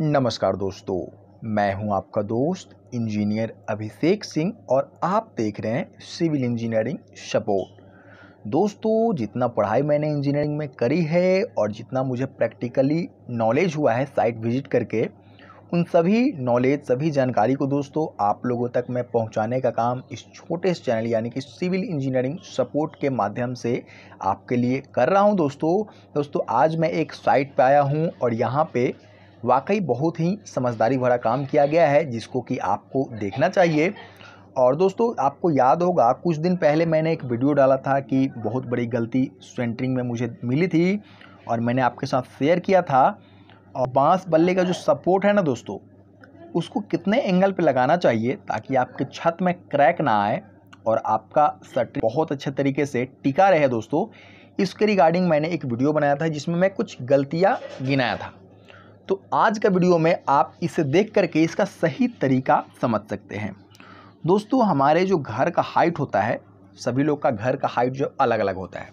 नमस्कार दोस्तों मैं हूं आपका दोस्त इंजीनियर अभिषेक सिंह और आप देख रहे हैं सिविल इंजीनियरिंग सपोर्ट दोस्तों जितना पढ़ाई मैंने इंजीनियरिंग में करी है और जितना मुझे प्रैक्टिकली नॉलेज हुआ है साइट विजिट करके उन सभी नॉलेज सभी जानकारी को दोस्तों आप लोगों तक मैं पहुंचाने का काम इस छोटे से चैनल यानी कि सिविल इंजीनियरिंग सपोर्ट के माध्यम से आपके लिए कर रहा हूं दोस्तों दोस्तों आज मैं एक साइट पे आया हूं और यहाँ पे वाकई बहुत ही समझदारी भरा काम किया गया है जिसको कि आपको देखना चाहिए और दोस्तों आपको याद होगा कुछ दिन पहले मैंने एक वीडियो डाला था कि बहुत बड़ी गलती सेंटरिंग में मुझे मिली थी और मैंने आपके साथ शेयर किया था और बांस बल्ले का जो सपोर्ट है ना दोस्तों उसको कितने एंगल पे लगाना चाहिए ताकि आपके छत में क्रैक ना आए और आपका सट बहुत अच्छे तरीके से टिका रहे दोस्तों इसके रिगार्डिंग मैंने एक वीडियो बनाया था जिसमें मैं कुछ गलतियाँ गिनाया था तो आज का वीडियो में आप इसे देख करके इसका सही तरीका समझ सकते हैं दोस्तों हमारे जो घर का हाइट होता है सभी लोग का घर का हाइट जो अलग अलग होता है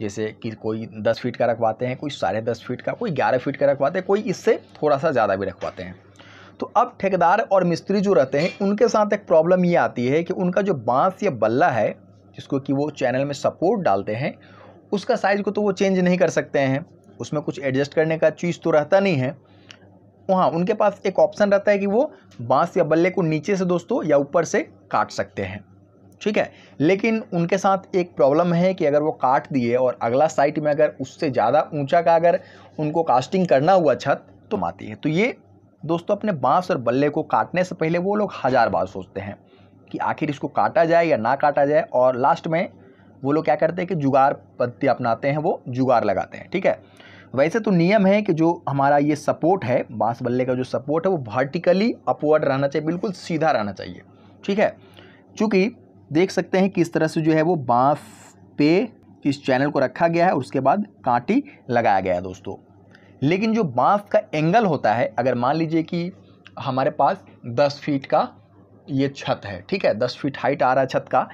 जैसे कि कोई दस फीट का रखवाते हैं कोई साढ़े दस फीट का कोई ग्यारह फीट का रखवाते हैं कोई इससे थोड़ा सा ज़्यादा भी रखवाते हैं तो अब ठेकेदार और मिस्त्री जो रहते हैं उनके साथ एक प्रॉब्लम ये आती है कि उनका जो बांस या बल्ला है जिसको कि वो चैनल में सपोर्ट डालते हैं उसका साइज़ को तो वो चेंज नहीं कर सकते हैं उसमें कुछ एडजस्ट करने का चीज़ तो रहता नहीं है वहाँ तो उनके पास एक ऑप्शन रहता है कि वो बांस या बल्ले को नीचे से दोस्तों या ऊपर से काट सकते हैं ठीक है लेकिन उनके साथ एक प्रॉब्लम है कि अगर वो काट दिए और अगला साइट में अगर उससे ज़्यादा ऊंचा का अगर उनको कास्टिंग करना हुआ छत तो माती है तो ये दोस्तों अपने बांस और बल्ले को काटने से पहले वो लोग हज़ार बार सोचते हैं कि आखिर इसको काटा जाए या ना काटा जाए और लास्ट में वो लोग क्या करते हैं कि जुगाड़ पद्धति अपनाते हैं वो जुगाड़ लगाते हैं ठीक है वैसे तो नियम है कि जो हमारा ये सपोर्ट है बांस बल्ले का जो सपोर्ट है वो वर्टिकली अपवर्ड रहना चाहिए बिल्कुल सीधा रहना चाहिए ठीक है चूँकि देख सकते हैं किस तरह से जो है वो बाँस पे इस चैनल को रखा गया है उसके बाद कांटी लगाया गया है दोस्तों लेकिन जो बाँस का एंगल होता है अगर मान लीजिए कि हमारे पास दस फीट का ये छत है ठीक है दस फीट हाइट आ रहा है छत का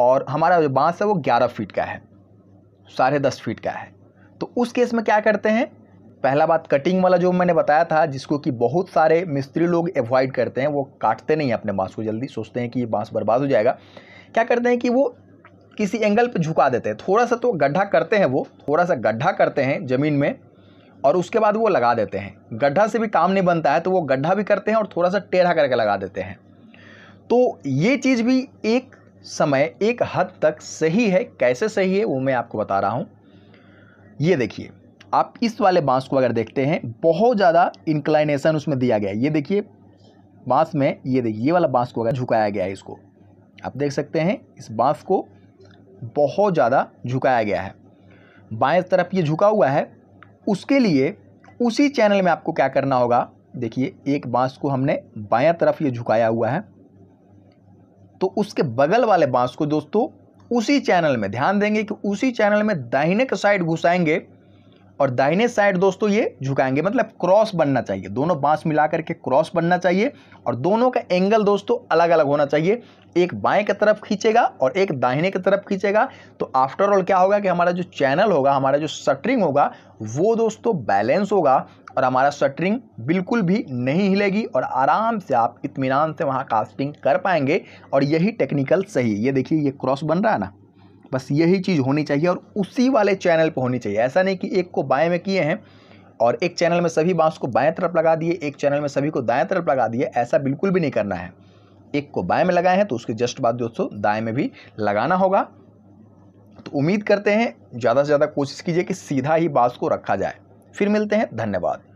और हमारा जो बाँस है वो ग्यारह फीट का है साढ़े दस फीट का है तो उस केस में क्या करते हैं पहला बात कटिंग वाला जो मैंने बताया था जिसको कि बहुत सारे मिस्त्री लोग एवॉइड करते हैं वो काटते नहीं अपने बाँस को जल्दी सोचते हैं कि ये बाँस बर्बाद हो जाएगा क्या करते हैं कि वो किसी एंगल पर झुका देते हैं थोड़ा सा तो गड्ढा करते हैं वो थोड़ा सा गड्ढा करते हैं ज़मीन में और उसके बाद वो लगा देते हैं गड्ढा से भी काम नहीं बनता है तो वो गड्ढा भी करते हैं और थोड़ा सा टेढ़ा करके लगा देते हैं तो ये चीज़ भी एक समय एक हद तक सही है कैसे सही है वो मैं आपको बता रहा हूँ ये देखिए आप इस वाले बांस को अगर देखते हैं बहुत ज़्यादा इंक्लाइनेशन उसमें दिया गया है ये देखिए बांस में ये देखिए ये वाला बांस को अगर झुकाया गया है इसको आप देख सकते हैं इस बांस को बहुत ज़्यादा झुकाया गया है बाएं तरफ ये झुका हुआ है उसके लिए उसी चैनल में आपको क्या करना होगा देखिए एक बांस को हमने बाया तरफ ये झुकाया हुआ है तो उसके बगल वाले बांस को दोस्तों उसी चैनल में ध्यान देंगे कि उसी चैनल में दाहिने के साइड घुसाएंगे और दाहिने साइड दोस्तों ये झुकाएंगे मतलब क्रॉस बनना चाहिए दोनों बांस मिला करके क्रॉस बनना चाहिए और दोनों का एंगल दोस्तों अलग अलग होना चाहिए एक बाएं की तरफ खींचेगा और एक दाहिने की तरफ खींचेगा तो आफ्टरऑल क्या होगा कि हमारा जो चैनल होगा हमारा जो शटरिंग होगा वो दोस्तों बैलेंस होगा और हमारा शटरिंग बिल्कुल भी नहीं हिलेगी और आराम से आप इतमान से वहाँ कास्टिंग कर पाएंगे और यही टेक्निकल सही ये देखिए ये क्रॉस बन रहा है ना बस यही चीज़ होनी चाहिए और उसी वाले चैनल पर होनी चाहिए ऐसा नहीं कि एक को बाएँ में किए हैं और एक चैनल में सभी बांस को बाएँ तरफ लगा दिए एक चैनल में सभी को दाएँ तरफ लगा दिए ऐसा बिल्कुल भी नहीं करना है एक को बाएँ में लगाए हैं तो उसके जस्ट बाद दोस्तों दाएँ में भी लगाना होगा तो उम्मीद करते हैं ज़्यादा से ज़्यादा कोशिश कीजिए कि सीधा ही बांस को रखा जाए फिर मिलते हैं धन्यवाद